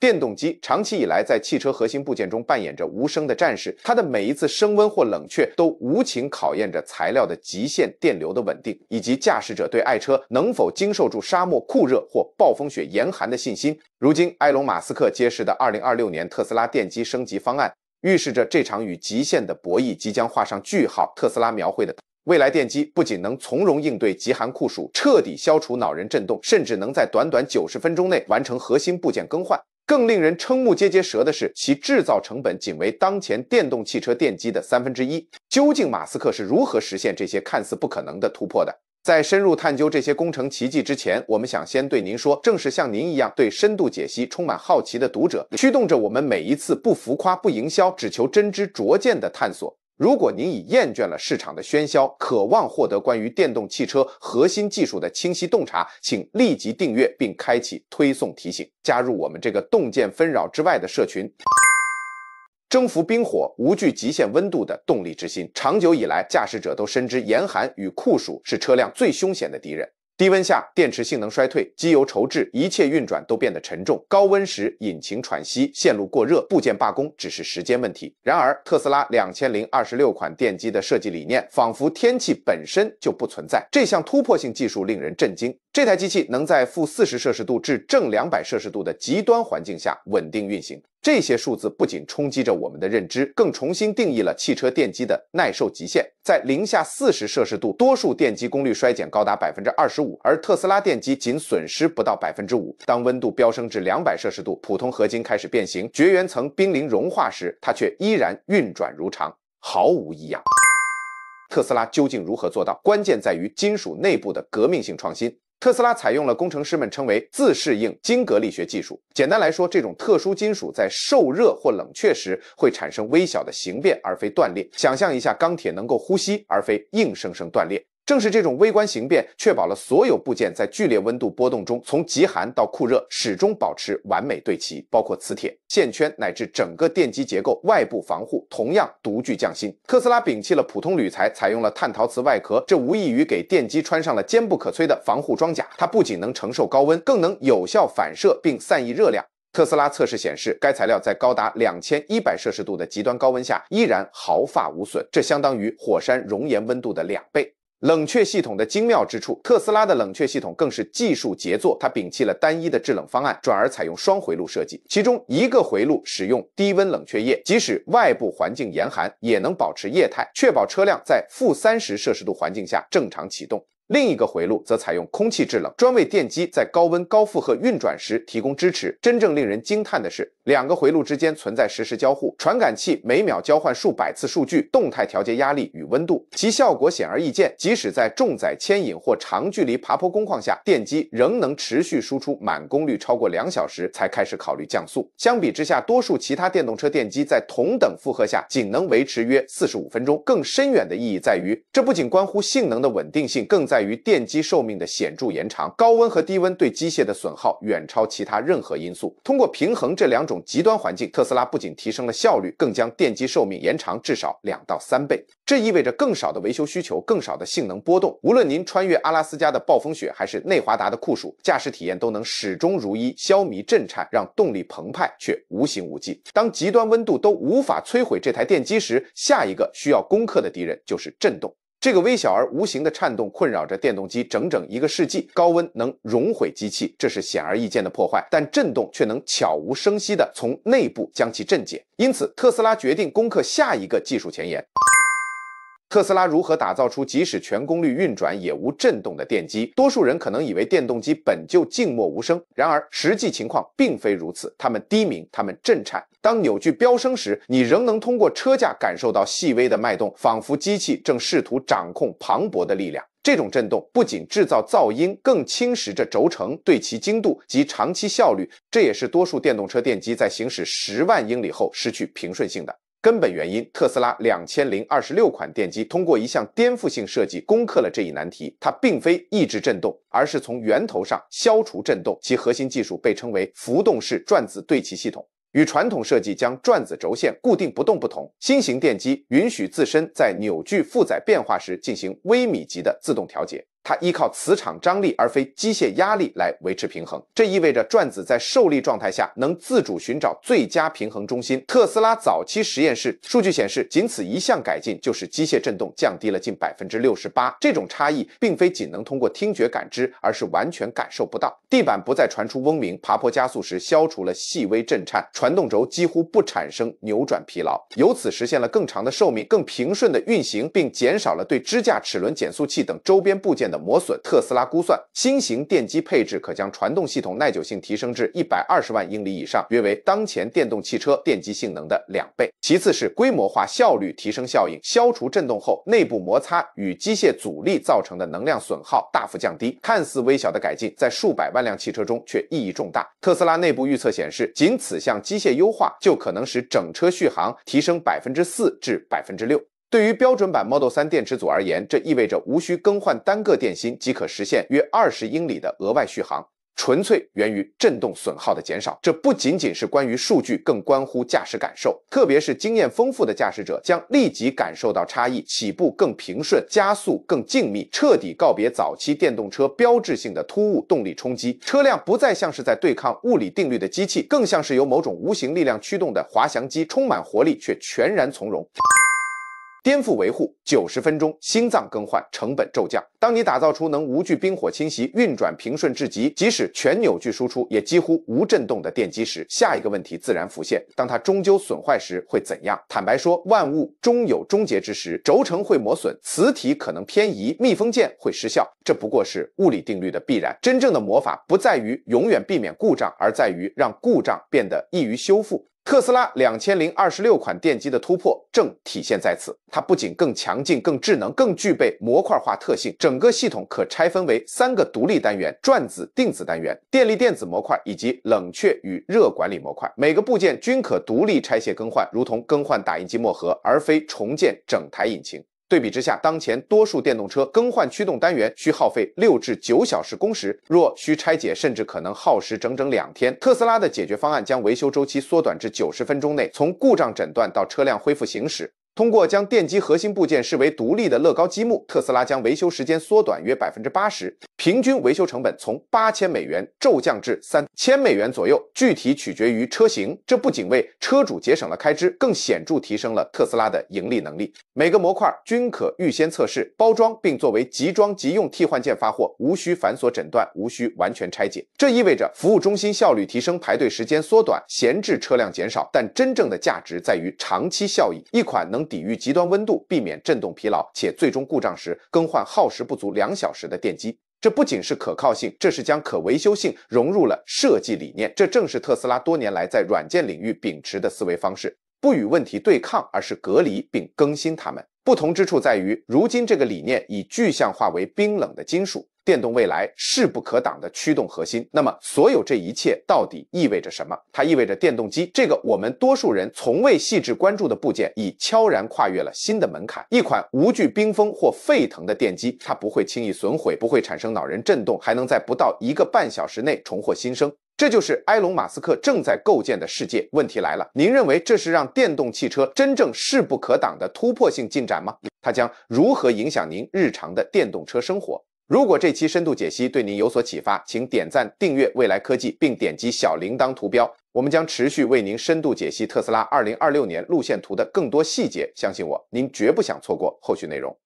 电动机长期以来在汽车核心部件中扮演着无声的战士，它的每一次升温或冷却都无情考验着材料的极限、电流的稳定，以及驾驶者对爱车能否经受住沙漠酷热或暴风雪严寒的信心。如今，埃隆·马斯克揭示的2026年特斯拉电机升级方案，预示着这场与极限的博弈即将画上句号。特斯拉描绘的未来电机不仅能从容应对极寒酷暑，彻底消除恼人震动，甚至能在短短90分钟内完成核心部件更换。更令人瞠目结结舌的是，其制造成本仅为当前电动汽车电机的三分之一。究竟马斯克是如何实现这些看似不可能的突破的？在深入探究这些工程奇迹之前，我们想先对您说：正是像您一样对深度解析充满好奇的读者，驱动着我们每一次不浮夸、不营销，只求真知灼见的探索。如果您已厌倦了市场的喧嚣，渴望获得关于电动汽车核心技术的清晰洞察，请立即订阅并开启推送提醒，加入我们这个洞见纷扰之外的社群，征服冰火，无惧极限温度的动力之心。长久以来，驾驶者都深知严寒与酷暑是车辆最凶险的敌人。低温下，电池性能衰退，机油稠滞，一切运转都变得沉重；高温时，引擎喘息，线路过热，部件罢工，只是时间问题。然而，特斯拉两千零二十六款电机的设计理念，仿佛天气本身就不存在。这项突破性技术令人震惊，这台机器能在负四十摄氏度至正两百摄氏度的极端环境下稳定运行。这些数字不仅冲击着我们的认知，更重新定义了汽车电机的耐受极限。在零下四十摄氏度，多数电机功率衰减高达百分之二十五，而特斯拉电机仅损失不到百分之五。当温度飙升至两百摄氏度，普通合金开始变形，绝缘层濒临融化时，它却依然运转如常，毫无异样。特斯拉究竟如何做到？关键在于金属内部的革命性创新。特斯拉采用了工程师们称为“自适应晶格力学”技术。简单来说，这种特殊金属在受热或冷却时会产生微小的形变，而非断裂。想象一下，钢铁能够呼吸，而非硬生生断裂。正是这种微观形变，确保了所有部件在剧烈温度波动中，从极寒到酷热，始终保持完美对齐。包括磁铁、线圈乃至整个电机结构。外部防护同样独具匠心。特斯拉摒弃了普通铝材，采用了碳陶瓷外壳，这无异于给电机穿上了坚不可摧的防护装甲。它不仅能承受高温，更能有效反射并散逸热量。特斯拉测试显示，该材料在高达两千一百摄氏度的极端高温下，依然毫发无损，这相当于火山熔岩温度的两倍。冷却系统的精妙之处，特斯拉的冷却系统更是技术杰作。它摒弃了单一的制冷方案，转而采用双回路设计。其中一个回路使用低温冷却液，即使外部环境严寒，也能保持液态，确保车辆在负三十摄氏度环境下正常启动。另一个回路则采用空气制冷，专为电机在高温高负荷运转时提供支持。真正令人惊叹的是，两个回路之间存在实时交互，传感器每秒交换数百次数据，动态调节压力与温度，其效果显而易见。即使在重载牵引或长距离爬坡工况下，电机仍能持续输出满功率超过两小时才开始考虑降速。相比之下，多数其他电动车电机在同等负荷下仅能维持约四十五分钟。更深远的意义在于，这不仅关乎性能的稳定性，更在在于电机寿命的显著延长，高温和低温对机械的损耗远超其他任何因素。通过平衡这两种极端环境，特斯拉不仅提升了效率，更将电机寿命延长至少两到三倍。这意味着更少的维修需求，更少的性能波动。无论您穿越阿拉斯加的暴风雪，还是内华达的酷暑，驾驶体验都能始终如一，消弭震颤，让动力澎湃却无形无迹。当极端温度都无法摧毁这台电机时，下一个需要攻克的敌人就是震动。这个微小而无形的颤动困扰着电动机整整一个世纪。高温能融毁机器，这是显而易见的破坏，但震动却能悄无声息地从内部将其震解。因此，特斯拉决定攻克下一个技术前沿。特斯拉如何打造出即使全功率运转也无震动的电机？多数人可能以为电动机本就静默无声，然而实际情况并非如此。它们低鸣，它们震颤。当扭矩飙升时，你仍能通过车架感受到细微的脉动，仿佛机器正试图掌控磅礴的力量。这种震动不仅制造噪音，更侵蚀着轴承，对其精度及长期效率。这也是多数电动车电机在行驶十万英里后失去平顺性的。根本原因，特斯拉两千零二十六款电机通过一项颠覆性设计攻克了这一难题。它并非抑制振动，而是从源头上消除振动。其核心技术被称为浮动式转子对齐系统。与传统设计将转子轴线固定不动不同，新型电机允许自身在扭矩负载变化时进行微米级的自动调节。它依靠磁场张力而非机械压力来维持平衡，这意味着转子在受力状态下能自主寻找最佳平衡中心。特斯拉早期实验室数据显示，仅此一项改进，就是机械振动降低了近百分之六十八。这种差异并非仅能通过听觉感知，而是完全感受不到。地板不再传出嗡鸣，爬坡加速时消除了细微震颤，传动轴几乎不产生扭转疲劳，由此实现了更长的寿命、更平顺的运行，并减少了对支架、齿轮、减速器等周边部件的。磨损。特斯拉估算，新型电机配置可将传动系统耐久性提升至一百二十万英里以上，约为当前电动汽车电机性能的两倍。其次是规模化效率提升效应，消除振动后，内部摩擦与机械阻力造成的能量损耗大幅降低。看似微小的改进，在数百万辆汽车中却意义重大。特斯拉内部预测显示，仅此项机械优化就可能使整车续航提升百分之四至百分之六。对于标准版 Model 3电池组而言，这意味着无需更换单个电芯即可实现约二十英里的额外续航，纯粹源于振动损耗的减少。这不仅仅是关于数据，更关乎驾驶感受。特别是经验丰富的驾驶者将立即感受到差异：起步更平顺，加速更静谧，彻底告别早期电动车标志性的突兀动力冲击。车辆不再像是在对抗物理定律的机器，更像是由某种无形力量驱动的滑翔机，充满活力却全然从容。颠覆维护，九十分钟心脏更换成本骤降。当你打造出能无惧冰火侵袭、运转平顺至极，即使全扭矩输出也几乎无震动的电机时，下一个问题自然浮现：当它终究损坏时会怎样？坦白说，万物终有终结之时，轴承会磨损，磁体可能偏移，密封件会失效，这不过是物理定律的必然。真正的魔法不在于永远避免故障，而在于让故障变得易于修复。特斯拉两千零二十六款电机的突破正体现在此，它不仅更强劲、更智能、更具备模块化特性，整个系统可拆分为三个独立单元：转子、定子单元、电力电子模块以及冷却与热管理模块。每个部件均可独立拆卸更换，如同更换打印机墨盒，而非重建整台引擎。对比之下，当前多数电动车更换驱动单元需耗费六至九小时工时，若需拆解，甚至可能耗时整整两天。特斯拉的解决方案将维修周期缩短至九十分钟内，从故障诊断到车辆恢复行驶。通过将电机核心部件视为独立的乐高积木，特斯拉将维修时间缩短约百分之八十，平均维修成本从八千美元骤降至三千美元左右，具体取决于车型。这不仅为车主节省了开支，更显著提升了特斯拉的盈利能力。每个模块均可预先测试、包装并作为即装即用替换件发货，无需繁琐诊断，无需完全拆解。这意味着服务中心效率提升，排队时间缩短，闲置车辆减少。但真正的价值在于长期效益，一款能。抵御极端温度，避免振动疲劳，且最终故障时更换耗时不足两小时的电机。这不仅是可靠性，这是将可维修性融入了设计理念。这正是特斯拉多年来在软件领域秉持的思维方式：不与问题对抗，而是隔离并更新它们。不同之处在于，如今这个理念已具象化为冰冷的金属，电动未来势不可挡的驱动核心。那么，所有这一切到底意味着什么？它意味着电动机这个我们多数人从未细致关注的部件，已悄然跨越了新的门槛。一款无惧冰封或沸腾的电机，它不会轻易损毁，不会产生恼人震动，还能在不到一个半小时内重获新生。这就是埃隆·马斯克正在构建的世界。问题来了，您认为这是让电动汽车真正势不可挡的突破性进展吗？它将如何影响您日常的电动车生活？如果这期深度解析对您有所启发，请点赞、订阅未来科技，并点击小铃铛图标。我们将持续为您深度解析特斯拉二零二六年路线图的更多细节。相信我，您绝不想错过后续内容。